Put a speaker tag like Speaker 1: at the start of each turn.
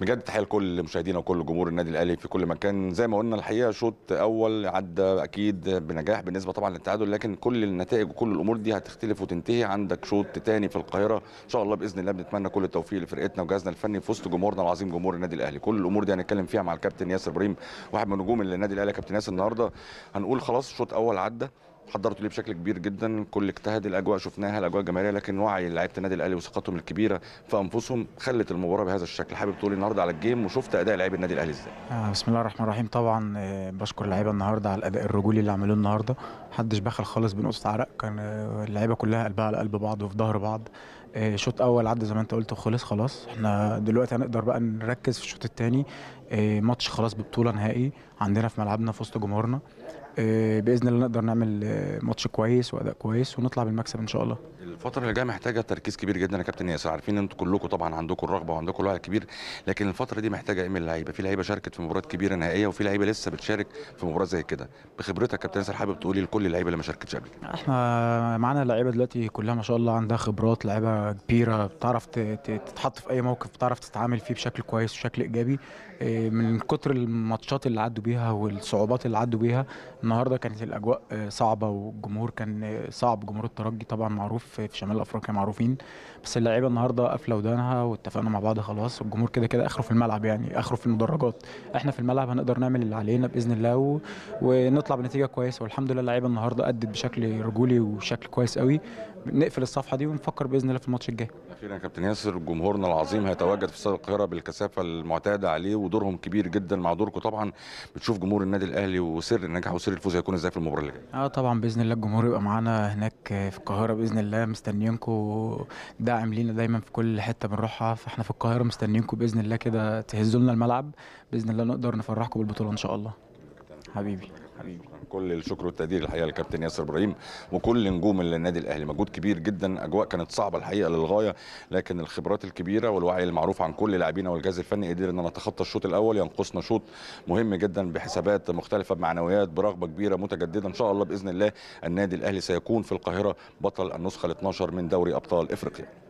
Speaker 1: بجد تحيه لكل مشاهدينا وكل جمهور النادي الاهلي في كل مكان زي ما قلنا الحقيقه شوط اول عدى اكيد بنجاح بالنسبه طبعا للتعادل لكن كل النتائج وكل الامور دي هتختلف وتنتهي عندك شوط تاني في القاهره ان شاء الله باذن الله بنتمنى كل التوفيق لفرقتنا وجهازنا الفني في وسط جمهورنا العظيم جمهور النادي الاهلي كل الامور دي هنتكلم فيها مع الكابتن ياسر ابراهيم واحد من نجوم النادي الاهلي كابتن ياسر النهارده هنقول خلاص شوط اول عدى حضرته ليه بشكل كبير جدا كل اجتهد الاجواء شفناها الاجواء الجماهيريه لكن وعي لعيبه النادي الاهلي وثقتهم الكبيره في انفسهم خلت المباراه بهذا الشكل حابب تقول النهارده على الجيم وشفت اداء لعيبه النادي الاهلي ازاي
Speaker 2: آه، بسم الله الرحمن الرحيم طبعا آه، بشكر اللعيبه النهارده على الاداء الرجولي اللي عملوه النهارده محدش بخل خالص بنقطه عرق كان آه، اللعيبه كلها قلبها على قلب بعض وفي ظهر بعض شوط اول عدى زي ما انت قلت وخلص خلاص احنا دلوقتي هنقدر بقى نركز في الشوط الثاني آه، ماتش خلاص ببطوله نهائي عندنا في ملعبنا في وسط جمهورنا آه، باذن الله نقدر نعمل آه، ماتش كويس واداء كويس ونطلع بالمكسب ان شاء الله الفتره
Speaker 1: اللي جايه محتاجه تركيز كبير جدا يا كابتن ياسر عارفين ان انتوا كلكم طبعا عندكم الرغبه وعندكم الوعي الكبير لكن الفتره دي محتاجه ايه من اللعيبه في لعيبه شاركت في مباريات كبيره نهائيه وفي لعيبه لسه بتشارك في مباراه زي كده بخبرتك كابتن ياسر حابب تقولي لكل اللعيبه اللي ما شاركتش قبل
Speaker 2: كده احنا معانا لعيبه دلوقتي كلها ما شاء الله عندها خبرات لعيبه كبيره بتعرف تتحط في اي موقف بتعرف تتعامل فيه بشكل كويس وشكل ايجابي من كتر الماتشات اللي عدوا بيها والصعوبات اللي عدوا بيها النهارده كانت الاجواء صعبه والجمهور كان صعب جمهور الترجي طبعا معروف في شمال افريقيا معروفين بس اللعيبه النهارده قافله ودانها واتفقنا مع بعض خلاص والجمهور كده كده اخره في الملعب يعني اخره في المدرجات احنا في الملعب هنقدر نعمل اللي علينا باذن الله و... ونطلع بنتيجه كويسه والحمد لله اللعيبه النهارده ادت بشكل رجولي وشكل كويس قوي نقفل الصفحه دي ونفكر باذن الله في الماتش الجاي
Speaker 1: اخيرا كابتن ياسر جمهورنا العظيم هيتواجد في استاد القاهره بالكثافه المعتاده عليه ودورهم دورهم كبير جدا مع دوركم طبعا بتشوف جمهور النادي الاهلي وسر النجاح وسر الفوز هيكون ازاي في المباراه اللي جايه
Speaker 2: اه طبعا باذن الله الجمهور يبقى معانا هناك في القاهره باذن الله مستنيينكم داعم لينا دايما في كل حته بنروحها فاحنا في القاهره مستنيينكم باذن الله كده تهزوا لنا الملعب باذن الله نقدر نفرحكم بالبطوله ان شاء الله حبيبي حبيبي
Speaker 1: كل الشكر والتقدير الحقيقه للكابتن ياسر ابراهيم وكل نجوم النادي الاهلي مجهود كبير جدا اجواء كانت صعبه الحقيقه للغايه لكن الخبرات الكبيره والوعي المعروف عن كل لاعبينا والجهاز الفني قدر ان نتخطى الشوط الاول ينقصنا شوط مهم جدا بحسابات مختلفه بمعنويات برغبه كبيره متجدده ان شاء الله باذن الله النادي الاهلي سيكون في القاهره بطل النسخه ال 12 من دوري ابطال افريقيا